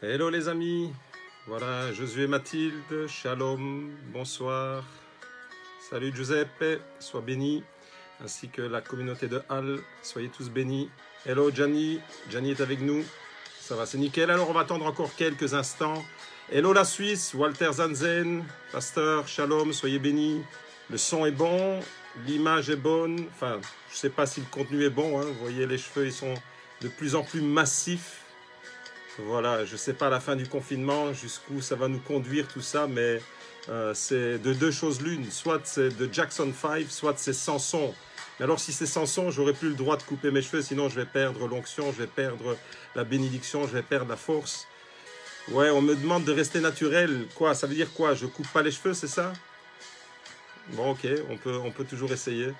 Hello les amis, voilà Josué Mathilde, shalom, bonsoir, salut Giuseppe, sois béni, ainsi que la communauté de Halle, soyez tous bénis. Hello Gianni, Gianni est avec nous, ça va, c'est nickel, alors on va attendre encore quelques instants. Hello la Suisse, Walter Zanzen, pasteur, shalom, soyez bénis, le son est bon, l'image est bonne, enfin je sais pas si le contenu est bon, hein. vous voyez les cheveux ils sont de plus en plus massifs. Voilà, je ne sais pas la fin du confinement jusqu'où ça va nous conduire tout ça, mais euh, c'est de deux choses l'une. Soit c'est de Jackson 5, soit c'est Samson. Mais alors si c'est Samson, j'aurais plus le droit de couper mes cheveux, sinon je vais perdre l'onction, je vais perdre la bénédiction, je vais perdre la force. Ouais, on me demande de rester naturel. Quoi Ça veut dire quoi Je coupe pas les cheveux, c'est ça Bon, ok, on peut toujours essayer.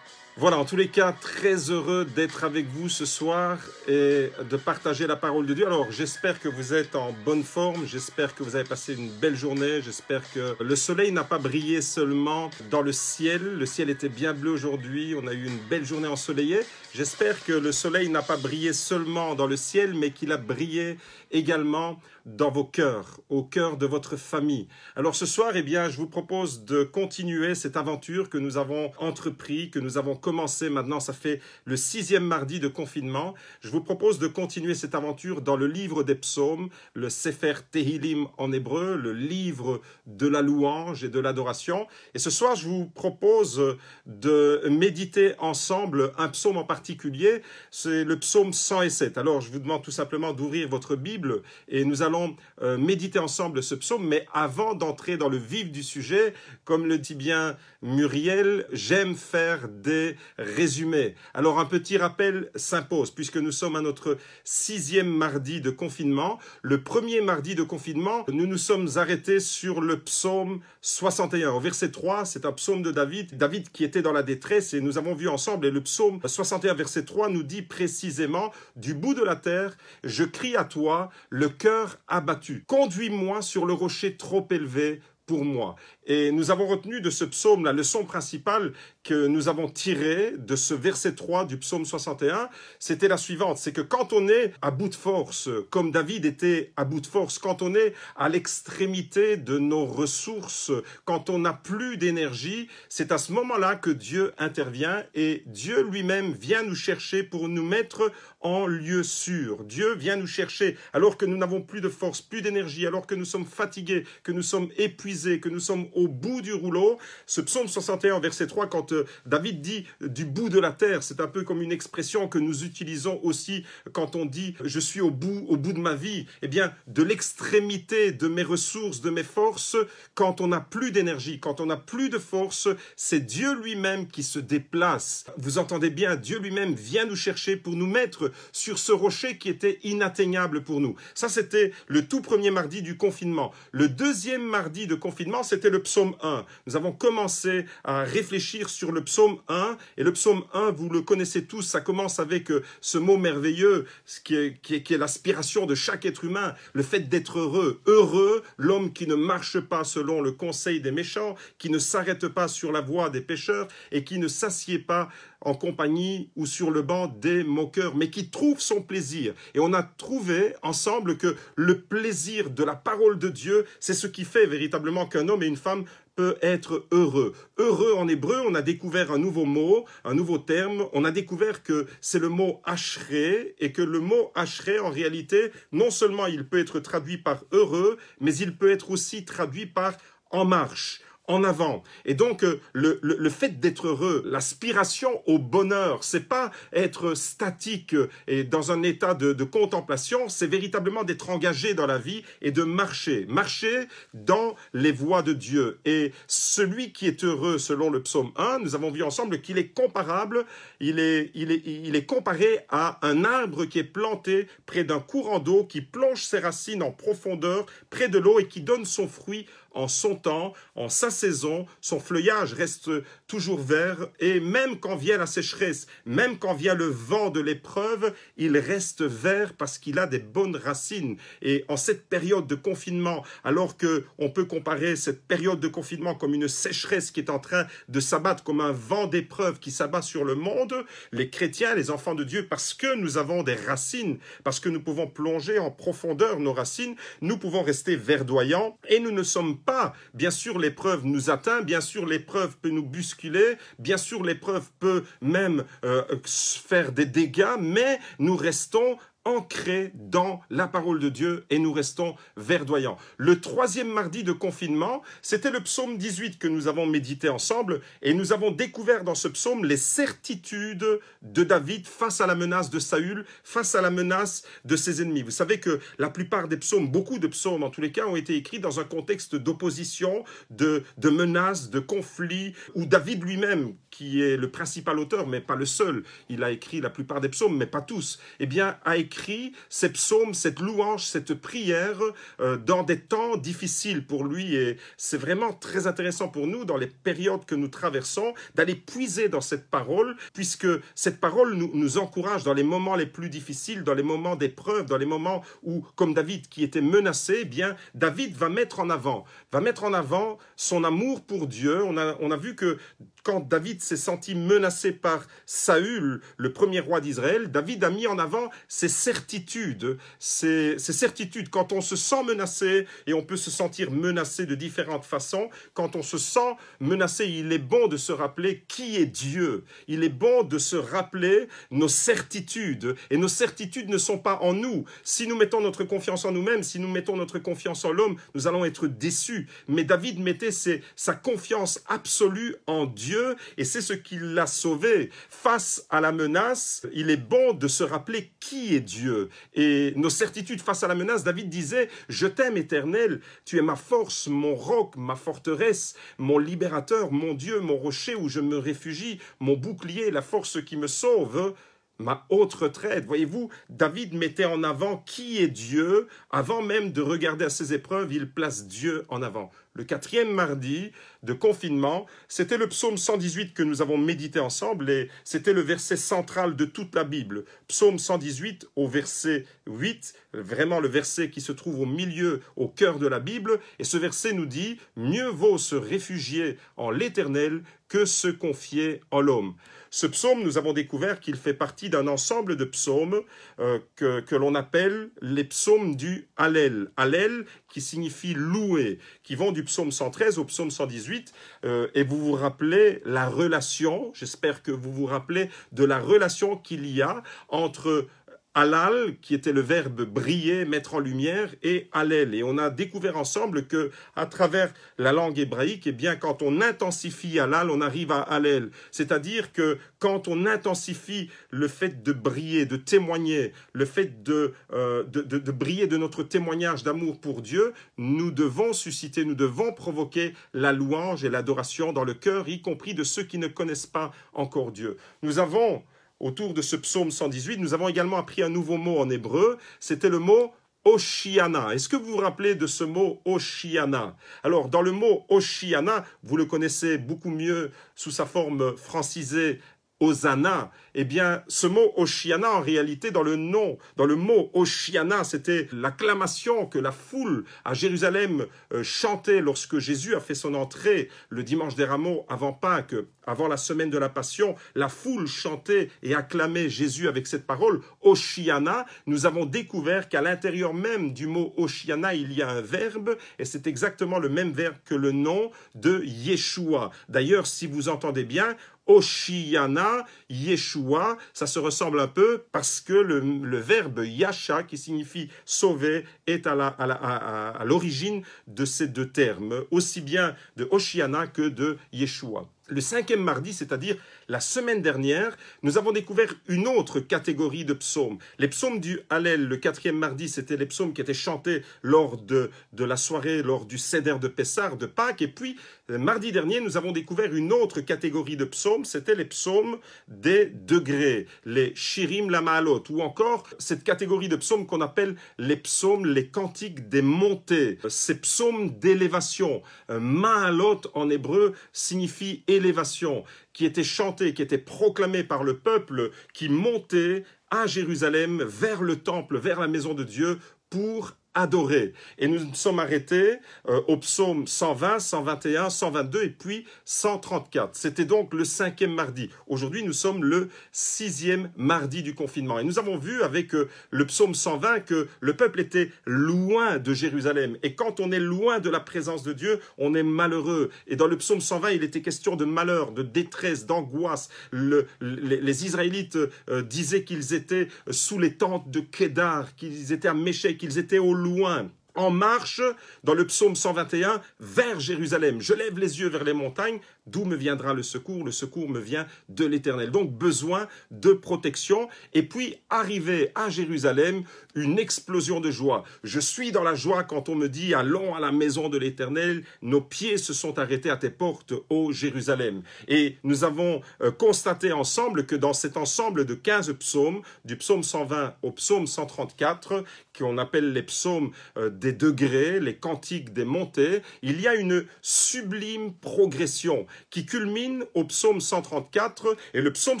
Voilà, en tous les cas, très heureux d'être avec vous ce soir et de partager la parole de Dieu. Alors, j'espère que vous êtes en bonne forme, j'espère que vous avez passé une belle journée, j'espère que le soleil n'a pas brillé seulement dans le ciel, le ciel était bien bleu aujourd'hui, on a eu une belle journée ensoleillée. J'espère que le soleil n'a pas brillé seulement dans le ciel, mais qu'il a brillé également dans vos cœurs, au cœur de votre famille. Alors ce soir, eh bien, je vous propose de continuer cette aventure que nous avons entrepris, que nous avons commencé maintenant, ça fait le sixième mardi de confinement. Je vous propose de continuer cette aventure dans le livre des psaumes, le Sefer Tehilim en hébreu, le livre de la louange et de l'adoration. Et ce soir, je vous propose de méditer ensemble un psaume en particulier, c'est le psaume 107. Alors je vous demande tout simplement d'ouvrir votre Bible et nous allons euh, méditer ensemble ce psaume, mais avant d'entrer dans le vif du sujet, comme le dit bien Muriel, j'aime faire des résumés. Alors un petit rappel s'impose, puisque nous sommes à notre sixième mardi de confinement. Le premier mardi de confinement, nous nous sommes arrêtés sur le psaume 61. Au verset 3, c'est un psaume de David, David qui était dans la détresse, et nous avons vu ensemble, et le psaume 61, verset 3 nous dit précisément, du bout de la terre, je crie à toi, le cœur abattu. Conduis-moi sur le rocher trop élevé pour moi et nous avons retenu de ce psaume la leçon principale que nous avons tirée de ce verset 3 du psaume 61, c'était la suivante, c'est que quand on est à bout de force, comme David était à bout de force, quand on est à l'extrémité de nos ressources, quand on n'a plus d'énergie, c'est à ce moment-là que Dieu intervient et Dieu lui-même vient nous chercher pour nous mettre en lieu sûr. Dieu vient nous chercher alors que nous n'avons plus de force, plus d'énergie, alors que nous sommes fatigués, que nous sommes épuisés, que nous sommes au bout du rouleau. Ce psaume 61, verset 3, quand euh, David dit euh, du bout de la terre, c'est un peu comme une expression que nous utilisons aussi quand on dit euh, je suis au bout, au bout de ma vie. Eh bien, de l'extrémité de mes ressources, de mes forces, quand on n'a plus d'énergie, quand on n'a plus de force, c'est Dieu lui-même qui se déplace. Vous entendez bien, Dieu lui-même vient nous chercher pour nous mettre sur ce rocher qui était inatteignable pour nous. Ça, c'était le tout premier mardi du confinement. Le deuxième mardi de confinement, c'était le psaume 1. Nous avons commencé à réfléchir sur le psaume 1, et le psaume 1, vous le connaissez tous, ça commence avec euh, ce mot merveilleux, qui est, qui est l'aspiration de chaque être humain, le fait d'être heureux. Heureux, l'homme qui ne marche pas selon le conseil des méchants, qui ne s'arrête pas sur la voie des pécheurs, et qui ne s'assied pas en compagnie ou sur le banc des moqueurs, mais qui trouve son plaisir. Et on a trouvé ensemble que le plaisir de la parole de Dieu, c'est ce qui fait véritablement qu'un homme et une femme peut être heureux. Heureux en hébreu, on a découvert un nouveau mot, un nouveau terme, on a découvert que c'est le mot ashré et que le mot ashré en réalité, non seulement il peut être traduit par heureux, mais il peut être aussi traduit par en marche en avant. Et donc, euh, le, le, fait d'être heureux, l'aspiration au bonheur, c'est pas être statique euh, et dans un état de, de contemplation, c'est véritablement d'être engagé dans la vie et de marcher, marcher dans les voies de Dieu. Et celui qui est heureux, selon le psaume 1, nous avons vu ensemble qu'il est comparable, il est, il est, il est comparé à un arbre qui est planté près d'un courant d'eau qui plonge ses racines en profondeur près de l'eau et qui donne son fruit en son temps, en sa saison, son feuillage reste toujours vert, et même quand vient la sécheresse, même quand vient le vent de l'épreuve, il reste vert parce qu'il a des bonnes racines. Et en cette période de confinement, alors que on peut comparer cette période de confinement comme une sécheresse qui est en train de s'abattre comme un vent d'épreuve qui s'abat sur le monde, les chrétiens, les enfants de Dieu, parce que nous avons des racines, parce que nous pouvons plonger en profondeur nos racines, nous pouvons rester verdoyants et nous ne sommes pas. Bien sûr, l'épreuve nous atteint, bien sûr, l'épreuve peut nous bousculer, bien sûr, l'épreuve peut même euh, faire des dégâts, mais nous restons ancré dans la parole de Dieu et nous restons verdoyants. Le troisième mardi de confinement, c'était le psaume 18 que nous avons médité ensemble et nous avons découvert dans ce psaume les certitudes de David face à la menace de Saül, face à la menace de ses ennemis. Vous savez que la plupart des psaumes, beaucoup de psaumes en tous les cas, ont été écrits dans un contexte d'opposition, de, de menaces, de conflits, où David lui-même qui est le principal auteur, mais pas le seul, il a écrit la plupart des psaumes, mais pas tous, eh bien, a écrit ces psaumes, cette louange, cette prière euh, dans des temps difficiles pour lui. Et c'est vraiment très intéressant pour nous, dans les périodes que nous traversons, d'aller puiser dans cette parole, puisque cette parole nous, nous encourage dans les moments les plus difficiles, dans les moments d'épreuve, dans les moments où, comme David qui était menacé, eh bien, David va mettre en avant, va mettre en avant son amour pour Dieu. On a, on a vu que quand David s'est senti menacé par Saül, le premier roi d'Israël, David a mis en avant ses certitudes. Ses, certitudes, quand on se sent menacé, et on peut se sentir menacé de différentes façons, quand on se sent menacé, il est bon de se rappeler qui est Dieu. Il est bon de se rappeler nos certitudes. Et nos certitudes ne sont pas en nous. Si nous mettons notre confiance en nous-mêmes, si nous mettons notre confiance en l'homme, nous allons être déçus. Mais David mettait sa confiance absolue en Dieu et c'est ce qui l'a sauvé. Face à la menace, il est bon de se rappeler qui est Dieu. Et nos certitudes face à la menace, David disait, je t'aime éternel, tu es ma force, mon roc, ma forteresse, mon libérateur, mon Dieu, mon rocher où je me réfugie, mon bouclier, la force qui me sauve ma haute retraite. Voyez-vous, David mettait en avant qui est Dieu. Avant même de regarder à ses épreuves, il place Dieu en avant. Le quatrième mardi de confinement, c'était le psaume 118 que nous avons médité ensemble et c'était le verset central de toute la Bible. Psaume 118 au verset 8, vraiment le verset qui se trouve au milieu, au cœur de la Bible. Et ce verset nous dit, mieux vaut se réfugier en l'éternel que se confier en l'homme. Ce psaume, nous avons découvert qu'il fait partie d'un ensemble de psaumes euh, que, l'on appelle les psaumes du Hallel. Hallel qui signifie louer, qui vont du psaume 113 au psaume 118. Euh, et vous vous rappelez la relation, j'espère que vous vous rappelez de la relation qu'il y a entre « Alal » qui était le verbe briller, mettre en lumière, et alel ». Et on a découvert ensemble que, à travers la langue hébraïque, eh bien, quand on intensifie alal », on arrive à alel C'est-à-dire que quand on intensifie le fait de briller, de témoigner, le fait euh, de briller de notre témoignage d'amour pour Dieu, nous devons susciter, nous devons provoquer la louange et l'adoration dans le cœur, y compris de ceux qui ne connaissent pas encore Dieu. Nous avons autour de ce psaume 118, nous avons également appris un nouveau mot en hébreu, c'était le mot Oshiana. Est-ce que vous vous rappelez de ce mot Oshiana Alors, dans le mot Oshiana, vous le connaissez beaucoup mieux sous sa forme francisée Hosanna, eh bien, ce mot Oshiana, en réalité, dans le nom, dans le mot Oshiana, c'était l'acclamation que la foule à Jérusalem euh, chantait lorsque Jésus a fait son entrée le dimanche des rameaux avant Pâques, avant la semaine de la Passion. La foule chantait et acclamait Jésus avec cette parole Oshiana. Nous avons découvert qu'à l'intérieur même du mot Oshiana, il y a un verbe, et c'est exactement le même verbe que le nom de Yeshua. D'ailleurs, si vous entendez bien, Oshiana, Yeshua, ça se ressemble un peu parce que le, verbe Yasha, qui signifie sauver, est à l'origine de ces deux termes, aussi bien de Oshiana » que de Yeshua. Le cinquième mardi, c'est-à-dire la semaine dernière, nous avons découvert une autre catégorie de psaumes. Les psaumes du Hallel, le quatrième mardi, c'était les psaumes qui étaient chantés lors de, la soirée, lors du Seder de Pessar, de Pâques. Et puis, euh, mardi dernier, nous avons découvert une autre catégorie de psaumes, c'était les psaumes des degrés, les Shirim Lamalot, ou encore cette catégorie de psaumes qu'on appelle les psaumes, les cantiques des montées, ces psaumes d'élévation. Euh, Maalot en hébreu signifie élévation qui était chanté, qui était proclamé par le peuple qui montait à Jérusalem vers le temple, vers la maison de Dieu pour adoré. Et nous nous sommes arrêtés euh, au psaume 120, 121, 122 et puis 134. C'était donc le cinquième mardi. Aujourd'hui, nous sommes le sixième mardi du confinement. Et nous avons vu avec euh, le psaume 120 que le peuple était loin de Jérusalem. Et quand on est loin de la présence de Dieu, on est malheureux. Et dans le psaume 120, il était question de malheur, de détresse, d'angoisse. Le, les, Israélites euh, disaient qu'ils étaient sous les tentes de Kedar, qu'ils étaient à Méché, qu'ils étaient au loin, en marche, dans le psaume 121, vers Jérusalem. Je lève les yeux vers les montagnes. D'où me viendra le secours Le secours me vient de l'Éternel. Donc besoin de protection. Et puis arrivé à Jérusalem, une explosion de joie. Je suis dans la joie quand on me dit allons à la maison de l'Éternel. Nos pieds se sont arrêtés à tes portes, ô Jérusalem. Et nous avons euh, constaté ensemble que dans cet ensemble de 15 psaumes, du psaume 120 au psaume 134, qu'on appelle les psaumes euh, des degrés, les cantiques des montées, il y a une sublime progression qui culmine au psaume 134. Et le psaume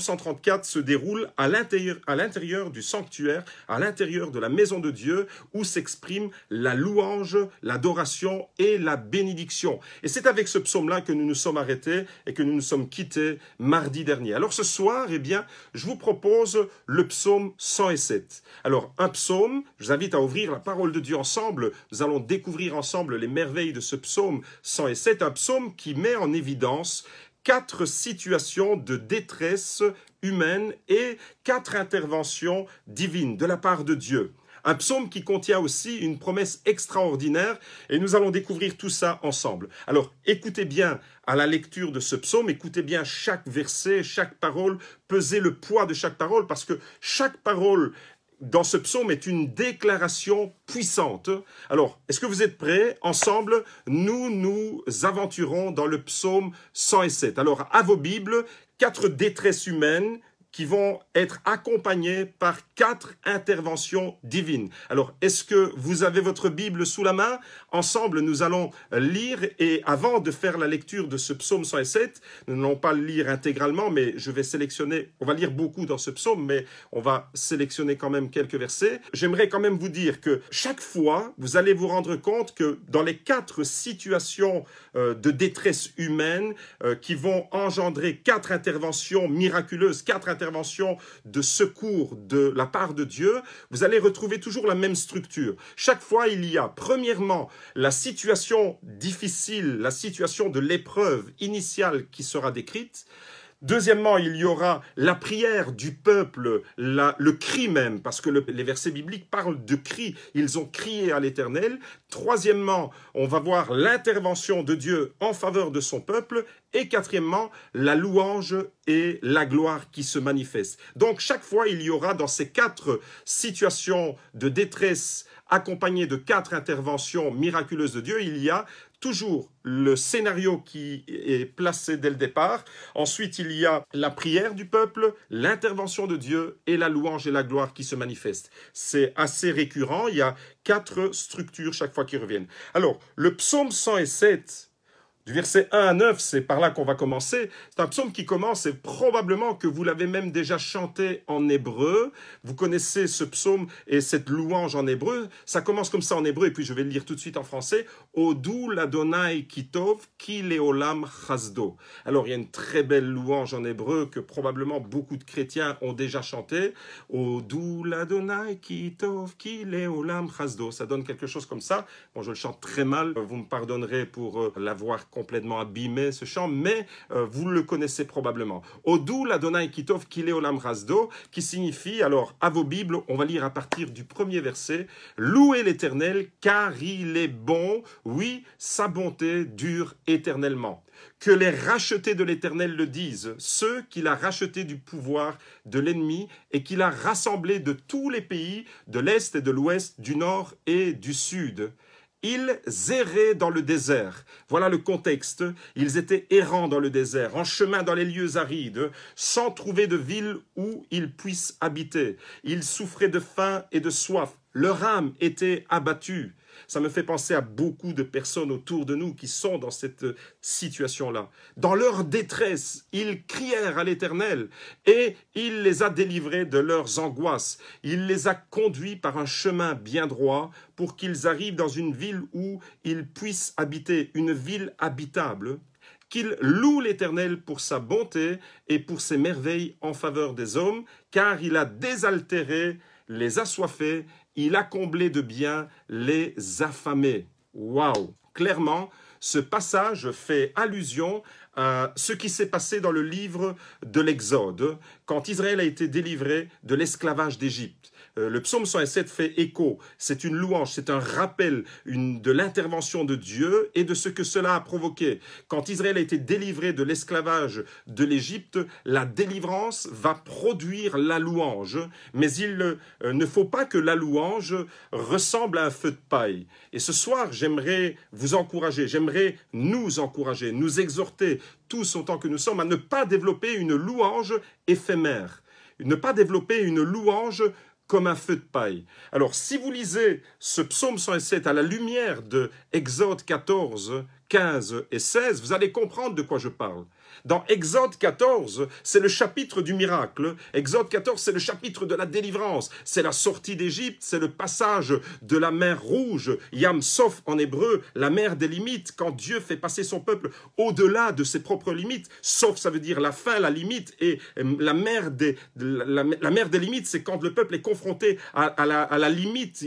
134 se déroule à l'intérieur du sanctuaire, à l'intérieur de la maison de Dieu, où s'exprime la louange, l'adoration et la bénédiction. Et c'est avec ce psaume-là que nous nous sommes arrêtés et que nous nous sommes quittés mardi dernier. Alors ce soir, eh bien, je vous propose le psaume 107. Alors un psaume, je vous invite à ouvrir la parole de Dieu ensemble. Nous allons découvrir ensemble les merveilles de ce psaume 107, un psaume qui met en évidence quatre situations de détresse humaine et quatre interventions divines de la part de Dieu. Un psaume qui contient aussi une promesse extraordinaire et nous allons découvrir tout ça ensemble. Alors écoutez bien à la lecture de ce psaume, écoutez bien chaque verset, chaque parole, pesez le poids de chaque parole parce que chaque parole dans ce psaume est une déclaration puissante. Alors, est-ce que vous êtes prêts Ensemble, nous nous aventurons dans le psaume 107. Alors, à vos Bibles, quatre détresses humaines qui vont être accompagnés par quatre interventions divines. Alors, est-ce que vous avez votre Bible sous la main Ensemble, nous allons lire et avant de faire la lecture de ce psaume 107, nous n'allons pas le lire intégralement, mais je vais sélectionner, on va lire beaucoup dans ce psaume, mais on va sélectionner quand même quelques versets. J'aimerais quand même vous dire que chaque fois, vous allez vous rendre compte que dans les quatre situations euh, de détresse humaine euh, qui vont engendrer quatre interventions miraculeuses, quatre interventions intervention de secours de la part de Dieu, vous allez retrouver toujours la même structure. Chaque fois, il y a, premièrement, la situation difficile, la situation de l'épreuve initiale qui sera décrite. Deuxièmement, il y aura la prière du peuple, le cri même, parce que les versets bibliques parlent de cri. Ils ont crié à l'Éternel. Troisièmement, on va voir l'intervention de Dieu en faveur de son peuple. Et quatrièmement, la louange et la gloire qui se manifestent. Donc chaque fois, il y aura dans ces quatre situations de détresse accompagnées de quatre interventions miraculeuses de Dieu, il y a toujours le scénario qui est placé dès le départ. Ensuite, il y a la prière du peuple, l'intervention de Dieu et la louange et la gloire qui se manifestent. C'est assez récurrent, il y a quatre structures chaque fois qui reviennent. Alors, le psaume 107 du verset 1 à 9, c'est par là qu'on va commencer. C'est un psaume qui commence et probablement que vous l'avez même déjà chanté en hébreu. Vous connaissez ce psaume et cette louange en hébreu. Ça commence comme ça en hébreu et puis je vais le lire tout de suite en français. Odou kitov ki leolam Alors il y a une très belle louange en hébreu que probablement beaucoup de chrétiens ont déjà chanté. Odou kitov ki leolam Ça donne quelque chose comme ça. Bon, je le chante très mal. Vous me pardonnerez pour euh, l'avoir complètement abîmé ce chant, mais euh, vous le connaissez probablement. Odou l'Adonai Kitov Kileolam Rasdo, qui signifie, alors à vos Bibles, on va lire à partir du premier verset, Louez l'Éternel car il est bon, oui, sa bonté dure éternellement. Que les rachetés de l'Éternel le disent, ceux qu'il a rachetés du pouvoir de l'ennemi et qu'il a rassemblés de tous les pays, de l'Est et de l'Ouest, du Nord et du Sud. Ils erraient dans le désert. Voilà le contexte. Ils étaient errants dans le désert, en chemin dans les lieux arides, sans trouver de ville où ils puissent habiter. Ils souffraient de faim et de soif leur âme était abattue. Ça me fait penser à beaucoup de personnes autour de nous qui sont dans cette situation-là. Dans leur détresse, ils crièrent à l'Éternel et il les a délivrés de leurs angoisses. Il les a conduits par un chemin bien droit pour qu'ils arrivent dans une ville où ils puissent habiter, une ville habitable qu'ils louent l'Éternel pour sa bonté et pour ses merveilles en faveur des hommes, car il a désaltéré les assoiffés il a comblé de bien les affamés. Waouh Clairement, ce passage fait allusion à ce qui s'est passé dans le livre de l'Exode quand Israël a été délivré de l'esclavage d'Égypte. Euh, le psaume 107 fait écho, c'est une louange, c'est un rappel de l'intervention de Dieu et de ce que cela a provoqué. Quand Israël a été délivré de l'esclavage de l'Égypte, la délivrance va produire la louange, mais il ne euh, faut pas que la louange ressemble à un feu de paille. Et ce soir, j'aimerais vous encourager, j'aimerais nous encourager, nous exhorter, tous tant que nous sommes, à ne pas développer une louange éphémère, ne pas développer une louange comme un feu de paille. Alors si vous lisez ce psaume 107 à la lumière de Exode 14, 15 et 16, vous allez comprendre de quoi je parle. Dans Exode 14, c'est le chapitre du miracle. Exode 14, c'est le chapitre de la délivrance. C'est la sortie d'Égypte, c'est le passage de la mer rouge, Yam sauf en hébreu, la mer des limites, quand Dieu fait passer son peuple au-delà de ses propres limites. Sauf, ça veut dire la fin, la limite, et euh, la mer des, la, mer des limites, c'est quand le peuple est confronté à, la, limite.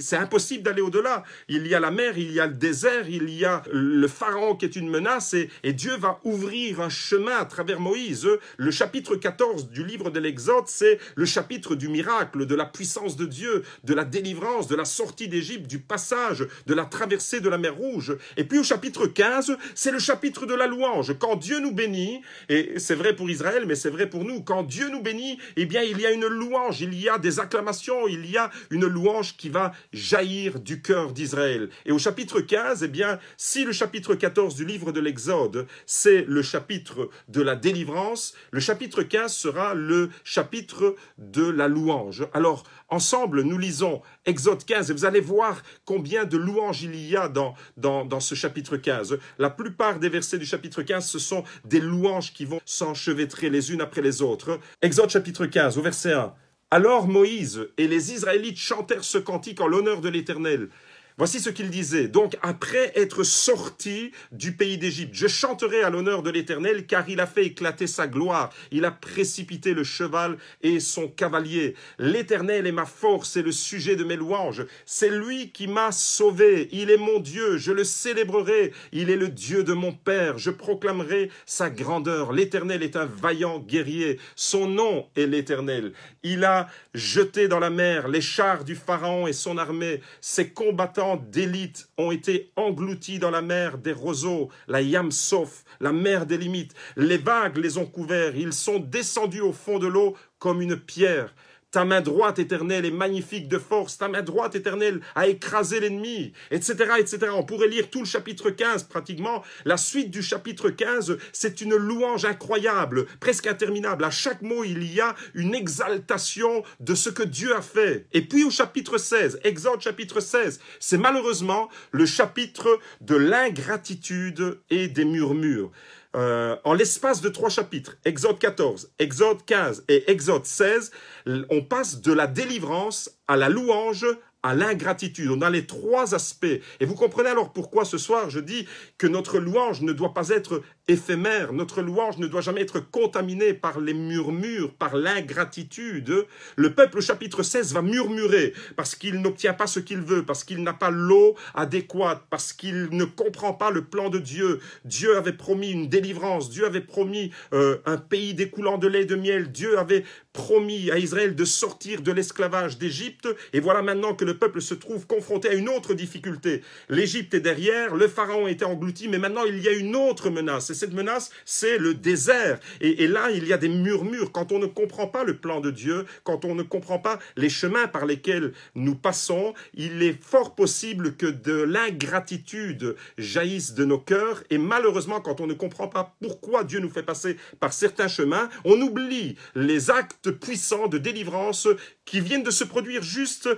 c'est impossible d'aller au-delà. Il y a la mer, il y a le désert, il y a le pharaon qui est une menace, et Dieu va ouvrir un chemin à travers Moïse. Le chapitre 14 du livre de l'Exode, c'est le chapitre du miracle, de la puissance de Dieu, de la délivrance, de la sortie d'Égypte, du passage, de la traversée de la mer Rouge. Et puis au chapitre 15, c'est le chapitre de la louange. Quand Dieu nous bénit, et c'est vrai pour Israël, mais c'est vrai pour nous, quand Dieu nous bénit, eh bien il y a une louange, il y a des acclamations, il y a une louange qui va jaillir du cœur d'Israël. Et au chapitre 15, eh bien si le chapitre 14 du livre de l'Exode, c'est le chapitre de la délivrance, le chapitre 15 sera le chapitre de la louange. Alors, ensemble, nous lisons Exode 15 et vous allez voir combien de louanges il y a dans, ce chapitre 15. La plupart des versets du chapitre 15, ce sont des louanges qui vont s'enchevêtrer les unes après les autres. Exode chapitre 15 au verset 1. Alors Moïse et les Israélites chantèrent ce cantique en l'honneur de l'Éternel. Voici ce qu'il disait. Donc, après être sorti du pays d'Égypte, je chanterai à l'honneur de l'Éternel, car il a fait éclater sa gloire. Il a précipité le cheval et son cavalier. L'Éternel est ma force et le sujet de mes louanges. C'est lui qui m'a sauvé. Il est mon Dieu. Je le célébrerai. Il est le Dieu de mon Père. Je proclamerai sa grandeur. L'Éternel est un vaillant guerrier. Son nom est l'Éternel. Il a jeté dans la mer les chars du Pharaon et son armée. Ses combattants d'élite ont été engloutis dans la mer des roseaux, la Yam Sof, la mer des limites. Les vagues les ont couverts, ils sont descendus au fond de l'eau comme une pierre. Ta main droite éternelle est magnifique de force. Ta main droite éternelle a écrasé l'ennemi, etc., etc. On pourrait lire tout le chapitre 15 pratiquement. La suite du chapitre 15, c'est une louange incroyable, presque interminable. À chaque mot, il y a une exaltation de ce que Dieu a fait. Et puis au chapitre 16, Exode chapitre 16, c'est malheureusement le chapitre de l'ingratitude et des murmures. Euh, en l'espace de trois chapitres, Exode 14, Exode 15 et Exode 16, on passe de la délivrance à la louange, à l'ingratitude. On a les trois aspects. Et vous comprenez alors pourquoi ce soir je dis que notre louange ne doit pas être éphémère, notre louange ne doit jamais être contaminée par les murmures, par l'ingratitude. Le peuple au chapitre 16 va murmurer parce qu'il n'obtient pas ce qu'il veut, parce qu'il n'a pas l'eau adéquate, parce qu'il ne comprend pas le plan de Dieu. Dieu avait promis une délivrance, Dieu avait promis euh, un pays découlant de lait et de miel, Dieu avait promis à Israël de sortir de l'esclavage d'Égypte, et voilà maintenant que le peuple se trouve confronté à une autre difficulté. L'Égypte est derrière, le pharaon était englouti, mais maintenant il y a une autre menace, et cette menace, c'est le désert. Et, et, là, il y a des murmures. Quand on ne comprend pas le plan de Dieu, quand on ne comprend pas les chemins par lesquels nous passons, il est fort possible que de l'ingratitude jaillisse de nos cœurs, et malheureusement, quand on ne comprend pas pourquoi Dieu nous fait passer par certains chemins, on oublie les actes de puissants de délivrance qui viennent de se produire juste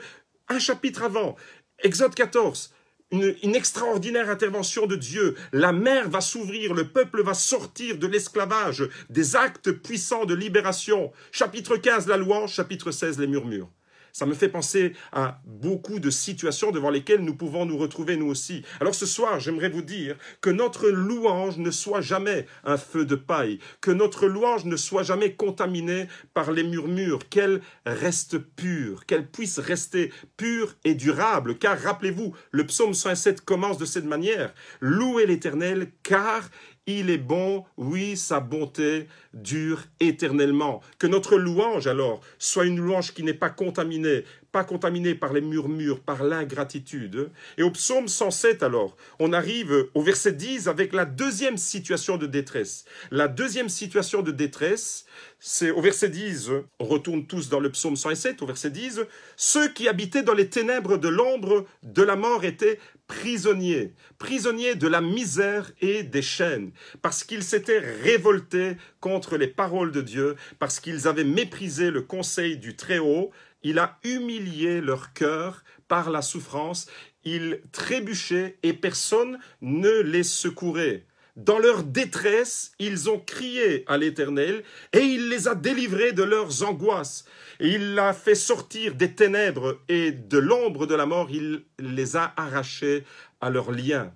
un chapitre avant. Exode 14, une, extraordinaire intervention de Dieu. La mer va s'ouvrir, le peuple va sortir de l'esclavage, des actes puissants de libération. Chapitre 15, la louange, chapitre 16, les murmures. Ça me fait penser à beaucoup de situations devant lesquelles nous pouvons nous retrouver nous aussi. Alors ce soir, j'aimerais vous dire que notre louange ne soit jamais un feu de paille, que notre louange ne soit jamais contaminée par les murmures, qu'elle reste pure, qu'elle puisse rester pure et durable. Car rappelez-vous, le psaume 107 commence de cette manière. Louez l'Éternel car il est bon, oui, sa bonté dure éternellement. Que notre louange alors soit une louange qui n'est pas contaminée pas contaminé par les murmures, par l'ingratitude. Et au psaume 107 alors, on arrive au verset 10 avec la deuxième situation de détresse. La deuxième situation de détresse, c'est au verset 10, on retourne tous dans le psaume 107, au verset 10, ceux qui habitaient dans les ténèbres de l'ombre de la mort étaient prisonniers, prisonniers de la misère et des chaînes, parce qu'ils s'étaient révoltés contre les paroles de Dieu, parce qu'ils avaient méprisé le conseil du Très-Haut, il a humilié leur cœur par la souffrance. Ils trébuchaient et personne ne les secourait. Dans leur détresse, ils ont crié à l'Éternel et il les a délivrés de leurs angoisses. Il a fait sortir des ténèbres et de l'ombre de la mort, il les a arrachés à leurs liens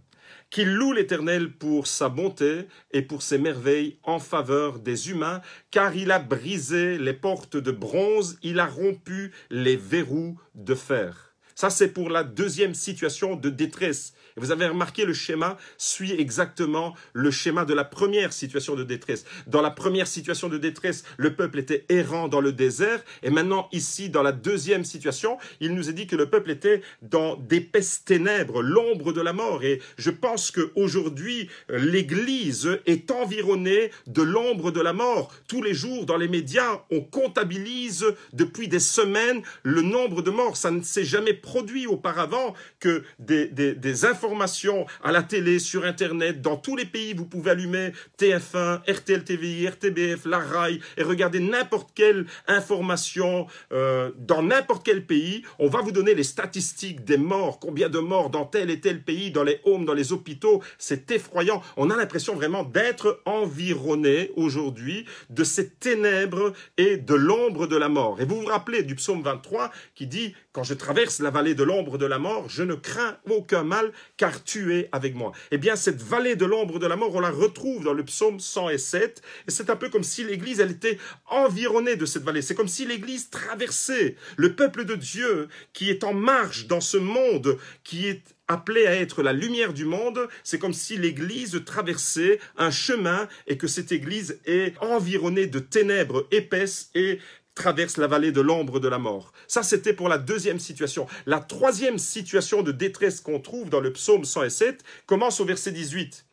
qu'il loue l'Éternel pour sa bonté et pour ses merveilles en faveur des humains, car il a brisé les portes de bronze, il a rompu les verrous de fer. Ça, c'est pour la deuxième situation de détresse vous avez remarqué, le schéma suit exactement le schéma de la première situation de détresse. Dans la première situation de détresse, le peuple était errant dans le désert. Et maintenant, ici, dans la deuxième situation, il nous est dit que le peuple était dans des pestes ténèbres, l'ombre de la mort. Et je pense qu'aujourd'hui, l'Église est environnée de l'ombre de la mort. Tous les jours, dans les médias, on comptabilise depuis des semaines le nombre de morts. Ça ne s'est jamais produit auparavant que des, des, des informations informations à la télé, sur Internet, dans tous les pays. Vous pouvez allumer TF1, RTL TVI, RTBF, la RAI et regarder n'importe quelle information euh, dans n'importe quel pays. On va vous donner les statistiques des morts, combien de morts dans tel et tel pays, dans les homes, dans les hôpitaux. C'est effroyant. On a l'impression vraiment d'être environné aujourd'hui de ces ténèbres et de l'ombre de la mort. Et vous vous rappelez du psaume 23 qui dit quand je traverse la vallée de l'ombre de la mort, je ne crains aucun mal, car tu es avec moi. Eh bien, cette vallée de l'ombre de la mort, on la retrouve dans le psaume 107. Et c'est un peu comme si l'Église, elle était environnée de cette vallée. C'est comme si l'Église traversait le peuple de Dieu qui est en marche dans ce monde, qui est appelé à être la lumière du monde, c'est comme si l'Église traversait un chemin et que cette Église est environnée de ténèbres épaisses et traverse la vallée de l'ombre de la mort. Ça, c'était pour la deuxième situation. La troisième situation de détresse qu'on trouve dans le psaume 107 commence au verset 18.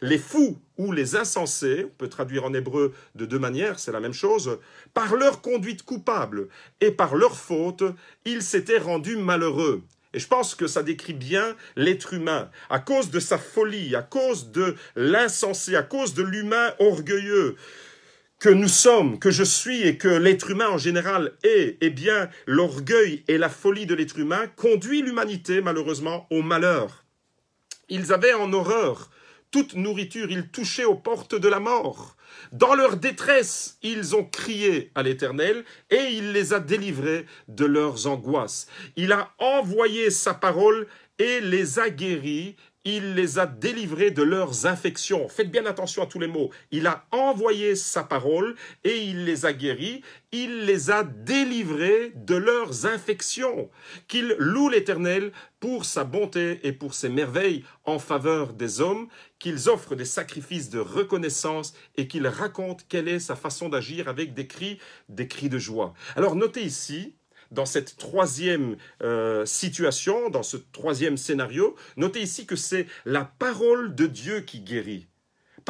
Les fous ou les insensés, on peut traduire en hébreu de deux manières, c'est la même chose, par leur conduite coupable et par leur faute, ils s'étaient rendus malheureux. Et je pense que ça décrit bien l'être humain. À cause de sa folie, à cause de l'insensé, à cause de l'humain orgueilleux, que nous sommes, que je suis et que l'être humain en général est, eh bien, l'orgueil et la folie de l'être humain conduit l'humanité, malheureusement, au malheur. Ils avaient en horreur toute nourriture, ils touchaient aux portes de la mort. Dans leur détresse, ils ont crié à l'Éternel et il les a délivrés de leurs angoisses. Il a envoyé sa parole et les a guéris il les a délivrés de leurs infections. Faites bien attention à tous les mots. Il a envoyé sa parole et il les a guéris. Il les a délivrés de leurs infections. Qu'il loue l'Éternel pour sa bonté et pour ses merveilles en faveur des hommes, qu'ils offrent des sacrifices de reconnaissance et qu'ils racontent quelle est sa façon d'agir avec des cris, des cris de joie. Alors notez ici, dans cette troisième euh, situation, dans ce troisième scénario. Notez ici que c'est la parole de Dieu qui guérit.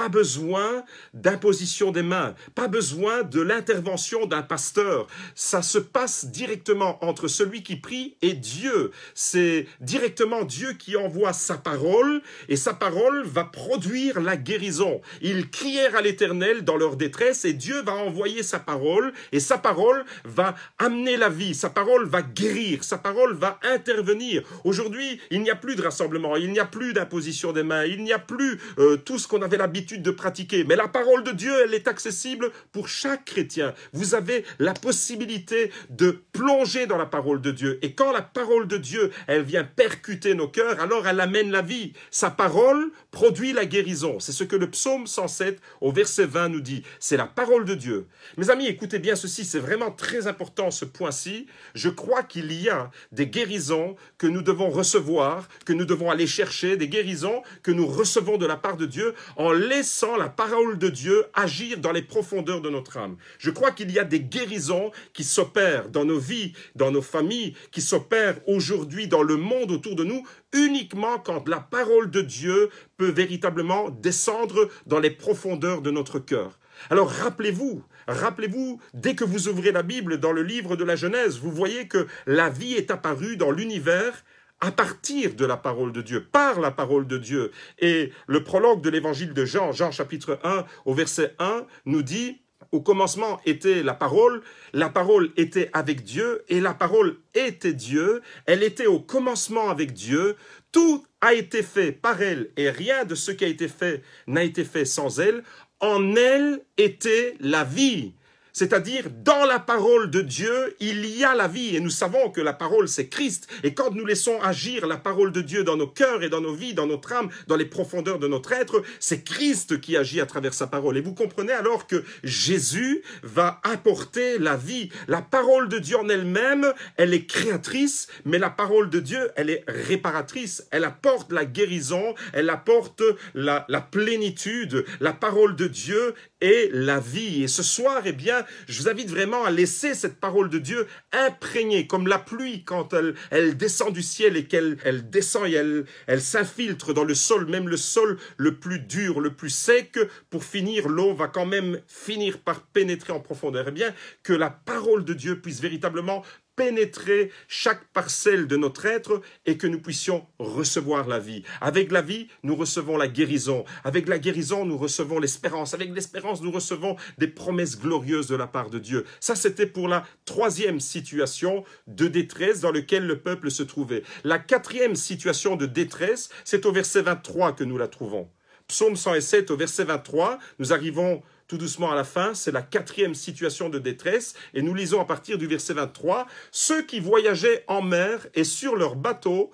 Pas besoin d'imposition des mains, pas besoin de l'intervention d'un pasteur. Ça se passe directement entre celui qui prie et Dieu. C'est directement Dieu qui envoie sa parole et sa parole va produire la guérison. Ils crièrent à l'Éternel dans leur détresse et Dieu va envoyer sa parole et sa parole va amener la vie, sa parole va guérir, sa parole va intervenir. Aujourd'hui, il n'y a plus de rassemblement, il n'y a plus d'imposition des mains, il n'y a plus euh, tout ce qu'on avait l'habitude de pratiquer. Mais la parole de Dieu, elle est accessible pour chaque chrétien. Vous avez la possibilité de plonger dans la parole de Dieu. Et quand la parole de Dieu, elle vient percuter nos cœurs, alors elle amène la vie. Sa parole produit la guérison. C'est ce que le psaume 107 au verset 20 nous dit. C'est la parole de Dieu. Mes amis, écoutez bien ceci, c'est vraiment très important ce point-ci. Je crois qu'il y a des guérisons que nous devons recevoir, que nous devons aller chercher, des guérisons que nous recevons de la part de Dieu en laissant la parole de Dieu agir dans les profondeurs de notre âme. Je crois qu'il y a des guérisons qui s'opèrent dans nos vies, dans nos familles, qui s'opèrent aujourd'hui dans le monde autour de nous, uniquement quand la parole de Dieu peut véritablement descendre dans les profondeurs de notre cœur. Alors rappelez-vous, rappelez-vous, dès que vous ouvrez la Bible dans le livre de la Genèse, vous voyez que la vie est apparue dans l'univers à partir de la parole de Dieu, par la parole de Dieu. Et le prologue de l'évangile de Jean, Jean chapitre 1 au verset 1, nous dit, au commencement était la parole, la parole était avec Dieu, et la parole était Dieu, elle était au commencement avec Dieu, tout a été fait par elle, et rien de ce qui a été fait n'a été fait sans elle, en elle était la vie, c'est-à-dire, dans la parole de Dieu, il y a la vie. Et nous savons que la parole, c'est Christ. Et quand nous laissons agir la parole de Dieu dans nos cœurs et dans nos vies, dans notre âme, dans les profondeurs de notre être, c'est Christ qui agit à travers sa parole. Et vous comprenez alors que Jésus va apporter la vie. La parole de Dieu en elle-même, elle est créatrice, mais la parole de Dieu, elle est réparatrice. Elle apporte la guérison, elle apporte la, la plénitude. La parole de Dieu et la vie. Et ce soir, eh bien, je vous invite vraiment à laisser cette parole de Dieu imprégnée, comme la pluie quand elle, elle descend du ciel et qu'elle elle descend et elle, elle s'infiltre dans le sol, même le sol le plus dur, le plus sec. Pour finir, l'eau va quand même finir par pénétrer en profondeur. Eh bien, que la parole de Dieu puisse véritablement pénétrer chaque parcelle de notre être et que nous puissions recevoir la vie. Avec la vie, nous recevons la guérison. Avec la guérison, nous recevons l'espérance. Avec l'espérance, nous recevons des promesses glorieuses de la part de Dieu. Ça, c'était pour la troisième situation de détresse dans laquelle le peuple se trouvait. La quatrième situation de détresse, c'est au verset 23 que nous la trouvons. Psaume 107 au verset 23, nous arrivons tout doucement à la fin, c'est la quatrième situation de détresse, et nous lisons à partir du verset 23, Ceux qui voyageaient en mer et sur leur bateau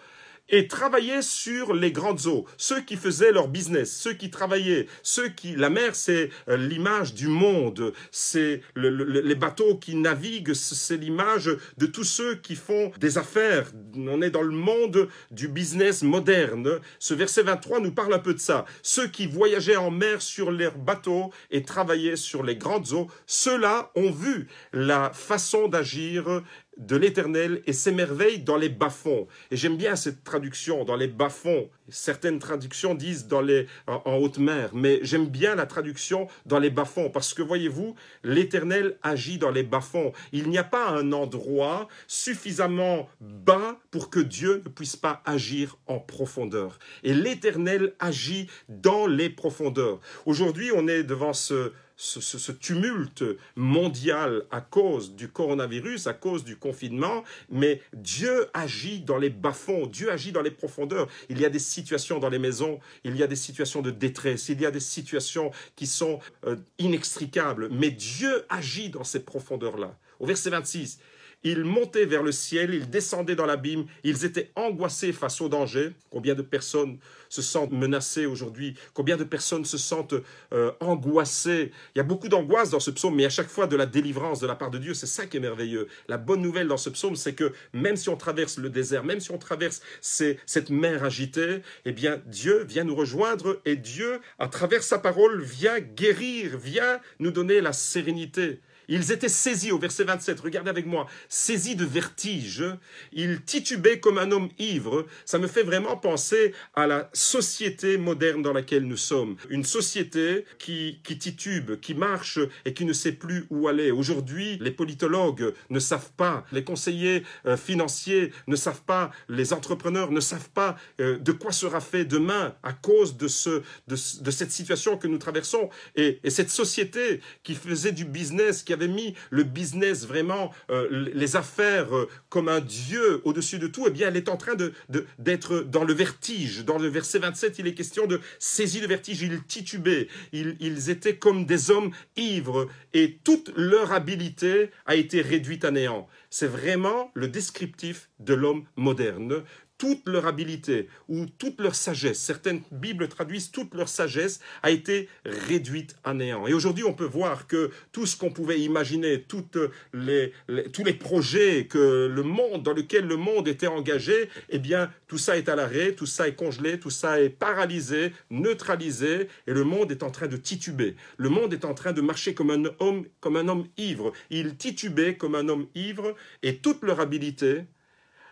et travaillaient sur les grandes eaux, ceux qui faisaient leur business, ceux qui travaillaient, ceux qui... La mer, c'est euh, l'image du monde, c'est les bateaux qui naviguent, c'est l'image de tous ceux qui font des affaires. On est dans le monde du business moderne. Ce verset 23 nous parle un peu de ça. Ceux qui voyageaient en mer sur leurs bateaux et travaillaient sur les grandes eaux, ceux-là ont vu la façon d'agir de l'Éternel et s'émerveille dans les bas-fonds. Et j'aime bien cette traduction, dans les bas-fonds. Certaines traductions disent dans les, en, en haute mer, mais j'aime bien la traduction dans les bas-fonds, parce que voyez-vous, l'Éternel agit dans les bas-fonds. Il n'y a pas un endroit suffisamment bas pour que Dieu ne puisse pas agir en profondeur. Et l'Éternel agit dans les profondeurs. Aujourd'hui, on est devant ce ce, tumulte mondial à cause du coronavirus, à cause du confinement, mais Dieu agit dans les bas-fonds, Dieu agit dans les profondeurs. Il y a des situations dans les maisons, il y a des situations de détresse, il y a des situations qui sont euh, inextricables, mais Dieu agit dans ces profondeurs-là. Au verset 26, ils montaient vers le ciel, ils descendaient dans l'abîme, ils étaient angoissés face au danger. Combien de personnes se sentent menacées aujourd'hui Combien de personnes se sentent euh, angoissées Il y a beaucoup d'angoisse dans ce psaume, mais à chaque fois de la délivrance de la part de Dieu, c'est ça qui est merveilleux. La bonne nouvelle dans ce psaume, c'est que même si on traverse le désert, même si on traverse cette mer agitée, eh bien Dieu vient nous rejoindre et Dieu, à travers sa parole, vient guérir, vient nous donner la sérénité. Ils étaient saisis, au verset 27, regardez avec moi, saisis de vertige. Ils titubaient comme un homme ivre. Ça me fait vraiment penser à la société moderne dans laquelle nous sommes. Une société qui, qui titube, qui marche et qui ne sait plus où aller. Aujourd'hui, les politologues ne savent pas, les conseillers euh, financiers ne savent pas, les entrepreneurs ne savent pas euh, de quoi sera fait demain à cause de, ce, de, de cette situation que nous traversons. Et, et cette société qui faisait du business, qui avait mis le business vraiment, euh, les affaires euh, comme un dieu au-dessus de tout, et eh bien, elle est en train d'être de, d'être dans le vertige. Dans le verset 27, il est question de saisir de vertige. Ils titubaient, ils, ils étaient comme des hommes ivres et toute leur habileté a été réduite à néant. C'est vraiment le descriptif de l'homme moderne, toute leur habileté ou toute leur sagesse, certaines Bibles traduisent toute leur sagesse, a été réduite à néant. Et aujourd'hui, on peut voir que tout ce qu'on pouvait imaginer, toutes les, tous les projets que le monde, dans lequel le monde était engagé, eh bien, tout ça est à l'arrêt, tout ça est congelé, tout ça est paralysé, neutralisé, et le monde est en train de tituber. Le monde est en train de marcher comme un homme, comme un homme ivre. Il titubait comme un homme ivre, et toute leur habileté,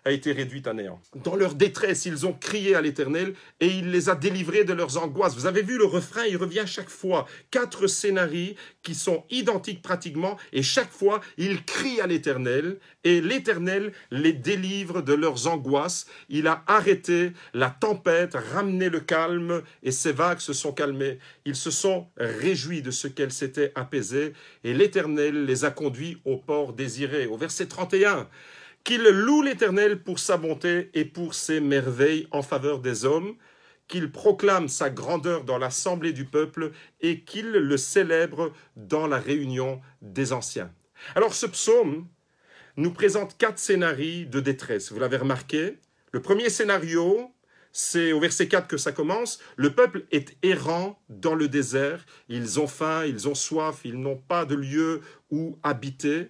a été réduite à néant. Dans leur détresse, ils ont crié à l'Éternel et il les a délivrés de leurs angoisses. Vous avez vu le refrain, il revient chaque fois. Quatre scénarii qui sont identiques pratiquement et chaque fois, ils crient à l'Éternel et l'Éternel les délivre de leurs angoisses. Il a arrêté la tempête, ramené le calme et ses vagues se sont calmées. Ils se sont réjouis de ce qu'elles s'étaient apaisées et l'Éternel les a conduits au port désiré. Au verset 31, qu'il loue l'Éternel pour sa bonté et pour ses merveilles en faveur des hommes, qu'il proclame sa grandeur dans l'assemblée du peuple et qu'il le célèbre dans la réunion des anciens. Alors ce psaume nous présente quatre scénarios de détresse. Vous l'avez remarqué Le premier scénario, c'est au verset 4 que ça commence. Le peuple est errant dans le désert. Ils ont faim, ils ont soif, ils n'ont pas de lieu où habiter.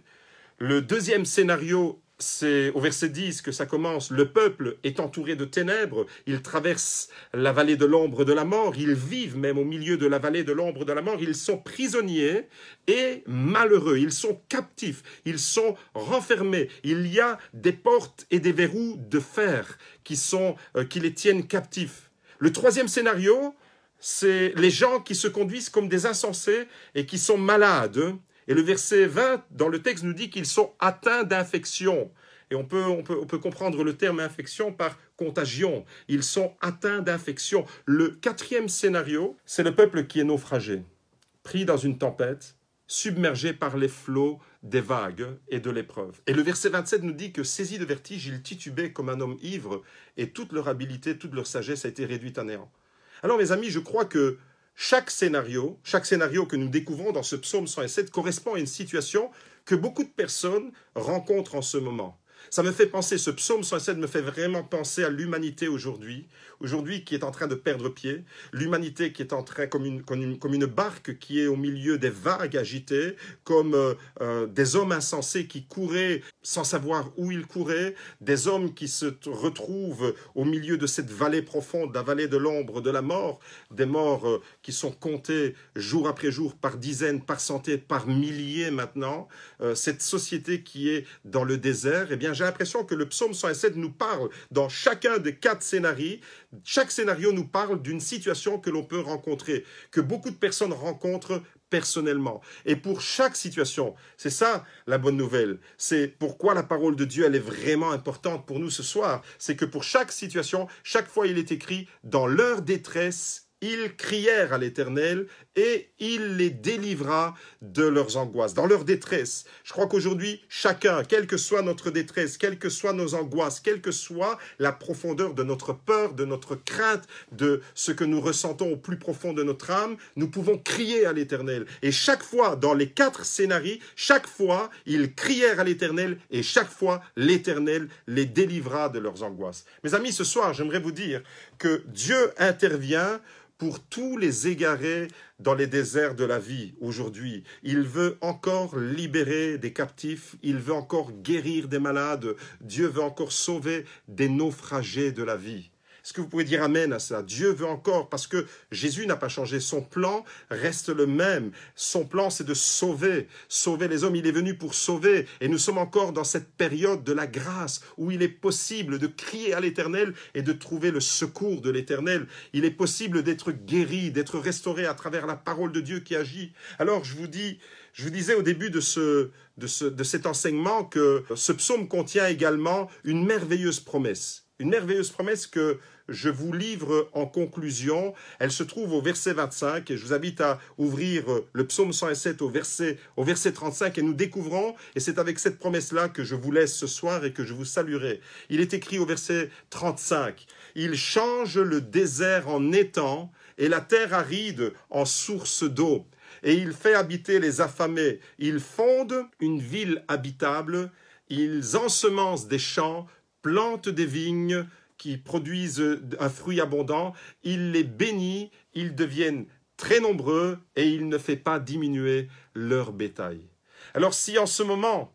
Le deuxième scénario c'est au verset 10 que ça commence. Le peuple est entouré de ténèbres, ils traverse la vallée de l'ombre de la mort, ils vivent même au milieu de la vallée de l'ombre de la mort, ils sont prisonniers et malheureux, ils sont captifs, ils sont renfermés, il y a des portes et des verrous de fer qui, sont, euh, qui les tiennent captifs. Le troisième scénario, c'est les gens qui se conduisent comme des insensés et qui sont malades et le verset 20 dans le texte nous dit qu'ils sont atteints d'infection. Et on peut, on, peut, comprendre le terme infection par contagion. Ils sont atteints d'infection. Le quatrième scénario, c'est le peuple qui est naufragé, pris dans une tempête, submergé par les flots des vagues et de l'épreuve. Et le verset 27 nous dit que saisi de vertige, ils titubaient comme un homme ivre, et toute leur habileté, toute leur sagesse a été réduite à néant. Alors mes amis, je crois que chaque scénario, chaque scénario que nous découvrons dans ce psaume 107 correspond à une situation que beaucoup de personnes rencontrent en ce moment. Ça me fait penser, ce psaume 107 me fait vraiment penser à l'humanité aujourd'hui, aujourd'hui qui est en train de perdre pied, l'humanité qui est en train comme une, comme une, barque qui est au milieu des vagues agitées, comme euh, euh, des hommes insensés qui couraient sans savoir où ils couraient, des hommes qui se retrouvent au milieu de cette vallée profonde, la vallée de l'ombre, de la mort, des morts euh, qui sont comptés jour après jour par dizaines, par centaines, par milliers maintenant, cette société qui est dans le désert, et eh bien j'ai l'impression que le psaume 107 nous parle dans chacun des quatre scénarios. Chaque scénario nous parle d'une situation que l'on peut rencontrer, que beaucoup de personnes rencontrent personnellement. Et pour chaque situation, c'est ça la bonne nouvelle. C'est pourquoi la parole de Dieu, elle est vraiment importante pour nous ce soir. C'est que pour chaque situation, chaque fois il est écrit, dans leur détresse, ils crièrent à l'Éternel et il les délivra de leurs angoisses, dans leur détresse. Je crois qu'aujourd'hui, chacun, quelle que soit notre détresse, quelles que soient nos angoisses, quelle que soit la profondeur de notre peur, de notre crainte, de ce que nous ressentons au plus profond de notre âme, nous pouvons crier à l'Éternel. Et chaque fois, dans les quatre scénarios, chaque fois, ils crièrent à l'Éternel et chaque fois, l'Éternel les délivra de leurs angoisses. Mes amis, ce soir, j'aimerais vous dire que Dieu intervient pour tous les égarés dans les déserts de la vie aujourd'hui. Il veut encore libérer des captifs, il veut encore guérir des malades, Dieu veut encore sauver des naufragés de la vie. Est-ce que vous pouvez dire Amen à ça Dieu veut encore, parce que Jésus n'a pas changé. Son plan reste le même. Son plan, c'est de sauver, sauver les hommes. Il est venu pour sauver. Et nous sommes encore dans cette période de la grâce où il est possible de crier à l'Éternel et de trouver le secours de l'Éternel. Il est possible d'être guéri, d'être restauré à travers la parole de Dieu qui agit. Alors je vous dis, je vous disais au début de ce, de, ce, de cet enseignement que ce psaume contient également une merveilleuse promesse, une merveilleuse promesse que je vous livre en conclusion. Elle se trouve au verset 25 et je vous invite à ouvrir euh, le psaume 107 au verset, au verset 35 et nous découvrons, et c'est avec cette promesse-là que je vous laisse ce soir et que je vous saluerai. Il est écrit au verset 35, Il change le désert en étang et la terre aride en source d'eau. Et il fait habiter les affamés. Il fonde une ville habitable. Ils ensemencent des champs, plantent des vignes, produisent euh, un fruit abondant, il les bénit, ils deviennent très nombreux et il ne fait pas diminuer leur bétail. Alors si en ce moment,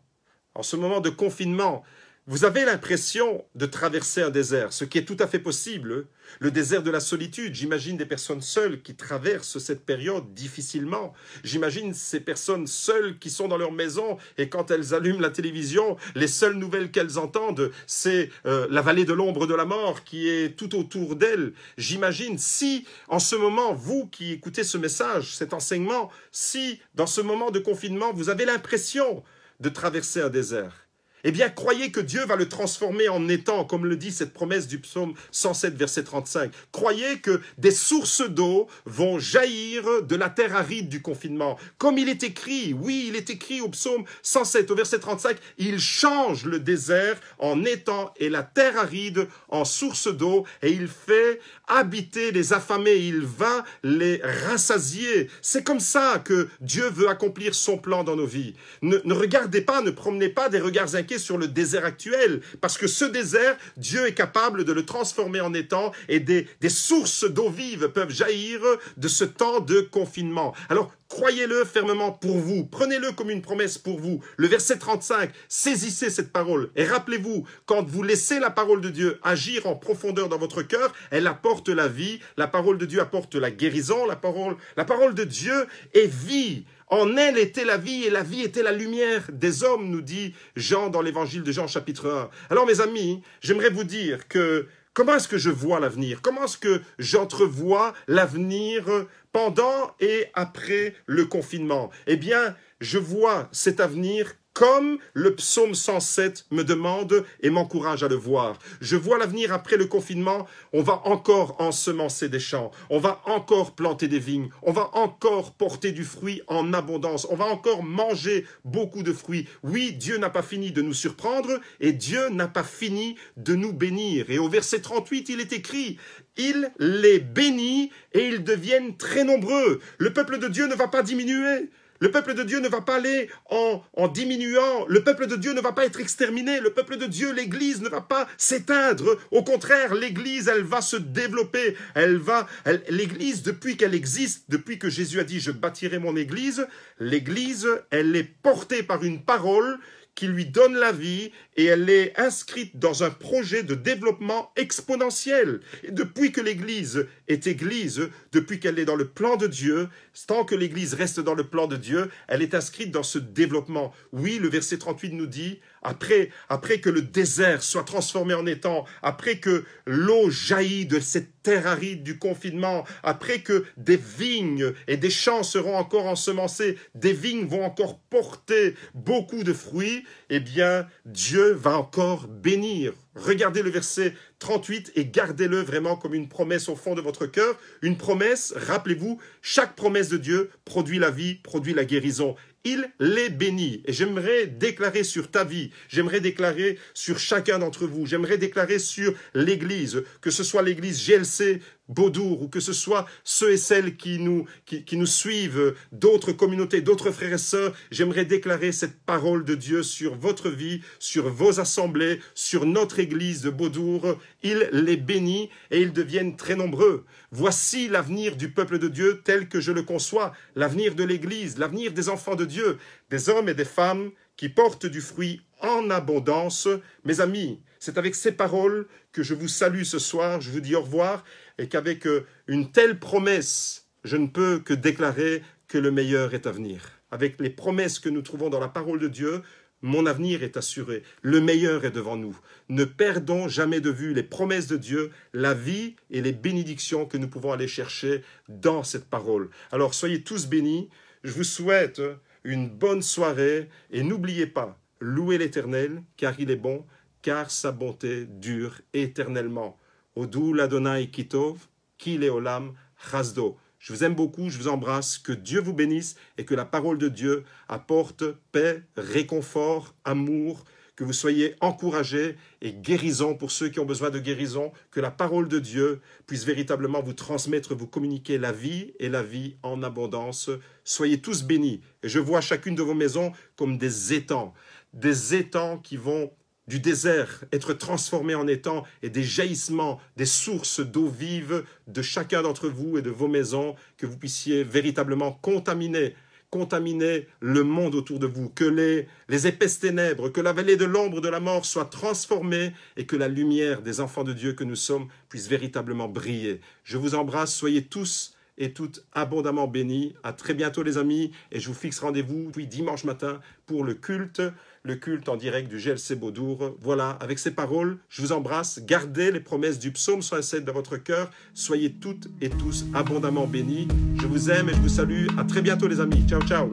en ce moment de confinement, vous avez l'impression de traverser un désert, ce qui est tout à fait possible. Le désert de la solitude, j'imagine des personnes seules qui traversent cette période difficilement. J'imagine ces personnes seules qui sont dans leur maison et quand elles allument la télévision, les seules nouvelles qu'elles entendent, c'est euh, la vallée de l'ombre de la mort qui est tout autour d'elles. J'imagine si, en ce moment, vous qui écoutez ce message, cet enseignement, si, dans ce moment de confinement, vous avez l'impression de traverser un désert eh bien, croyez que Dieu va le transformer en étang, comme le dit cette promesse du psaume 107, verset 35. Croyez que des sources d'eau vont jaillir de la terre aride du confinement. Comme il est écrit, oui, il est écrit au psaume 107, au verset 35, il change le désert en étang et la terre aride en source d'eau, et il fait habiter les affamés, il va les rassasier. C'est comme ça que Dieu veut accomplir son plan dans nos vies. Ne, regardez pas, ne promenez pas des regards inquiets sur le désert actuel, parce que ce désert, Dieu est capable de le transformer en étang et des, des sources d'eau vive peuvent jaillir de ce temps de confinement. Alors Croyez-le fermement pour vous. Prenez-le comme une promesse pour vous. Le verset 35, saisissez cette parole. Et rappelez-vous, quand vous laissez la parole de Dieu agir en profondeur dans votre cœur, elle apporte la vie. La parole de Dieu apporte la guérison. La parole, la parole de Dieu est vie. En elle était la vie et la vie était la lumière des hommes, nous dit Jean dans l'évangile de Jean chapitre 1. Alors mes amis, j'aimerais vous dire que comment est-ce que je vois l'avenir Comment est-ce que j'entrevois l'avenir pendant et après le confinement. Eh bien, je vois cet avenir comme le psaume 107 me demande et m'encourage à le voir. Je vois l'avenir après le confinement, on va encore ensemencer des champs, on va encore planter des vignes, on va encore porter du fruit en abondance, on va encore manger beaucoup de fruits. Oui, Dieu n'a pas fini de nous surprendre et Dieu n'a pas fini de nous bénir. Et au verset 38, il est écrit, il les bénit et ils deviennent très nombreux. Le peuple de Dieu ne va pas diminuer. Le peuple de Dieu ne va pas aller en, en, diminuant. Le peuple de Dieu ne va pas être exterminé. Le peuple de Dieu, l'Église, ne va pas s'éteindre. Au contraire, l'Église, elle va se développer. Elle va, l'Église, depuis qu'elle existe, depuis que Jésus a dit je bâtirai mon Église, l'Église, elle est portée par une parole qui lui donne la vie et elle est inscrite dans un projet de développement exponentiel. Et depuis que l'Église est Église, depuis qu'elle est dans le plan de Dieu, tant que l'Église reste dans le plan de Dieu, elle est inscrite dans ce développement. Oui, le verset 38 nous dit, après, après que le désert soit transformé en étang, après que l'eau jaillit de cette terre aride du confinement, après que des vignes et des champs seront encore ensemencés, des vignes vont encore porter beaucoup de fruits, eh bien, Dieu va encore bénir Regardez le verset 38 et gardez-le vraiment comme une promesse au fond de votre cœur. Une promesse, rappelez-vous, chaque promesse de Dieu produit la vie, produit la guérison. Il les bénit. Et j'aimerais déclarer sur ta vie, j'aimerais déclarer sur chacun d'entre vous, j'aimerais déclarer sur l'Église, que ce soit l'Église GLC Bodour ou que ce soit ceux et celles qui nous, nous suivent, d'autres communautés, d'autres frères et sœurs, j'aimerais déclarer cette parole de Dieu sur votre vie, sur vos assemblées, sur notre de Baudour, il les bénit et ils deviennent très nombreux. Voici l'avenir du peuple de Dieu tel que je le conçois, l'avenir de l'église, l'avenir des enfants de Dieu, des hommes et des femmes qui portent du fruit en abondance. Mes amis, c'est avec ces paroles que je vous salue ce soir, je vous dis au revoir et qu'avec euh, une telle promesse, je ne peux que déclarer que le meilleur est à venir. Avec les promesses que nous trouvons dans la parole de Dieu, mon avenir est assuré, le meilleur est devant nous. Ne perdons jamais de vue les promesses de Dieu, la vie et les bénédictions que nous pouvons aller chercher dans cette parole. Alors soyez tous bénis, je vous souhaite une bonne soirée et n'oubliez pas, louez l'Éternel, car il est bon, car sa bonté dure éternellement. Odou l'Adonai Kitov, Kileolam Rasdo. Je vous aime beaucoup, je vous embrasse, que Dieu vous bénisse et que la parole de Dieu apporte paix, réconfort, amour, que vous soyez encouragés et guérisons pour ceux qui ont besoin de guérison, que la parole de Dieu puisse véritablement vous transmettre, vous communiquer la vie et la vie en abondance. Soyez tous bénis. Et je vois chacune de vos maisons comme des étangs, des étangs qui vont du désert, être transformé en étang et des jaillissements, des sources d'eau vive de chacun d'entre vous et de vos maisons, que vous puissiez véritablement contaminer contaminer le monde autour de vous, que les, les épaisses ténèbres, que la vallée de l'ombre de la mort soit transformée et que la lumière des enfants de Dieu que nous sommes puisse véritablement briller. Je vous embrasse, soyez tous et toutes abondamment bénies. À très bientôt les amis et je vous fixe rendez-vous puis dimanche matin pour le culte, le culte en direct du GLC Baudour. Voilà, avec ces paroles, je vous embrasse, gardez les promesses du psaume 67 dans votre cœur, soyez toutes et tous abondamment bénies. Je vous aime et je vous salue. À très bientôt les amis. Ciao ciao.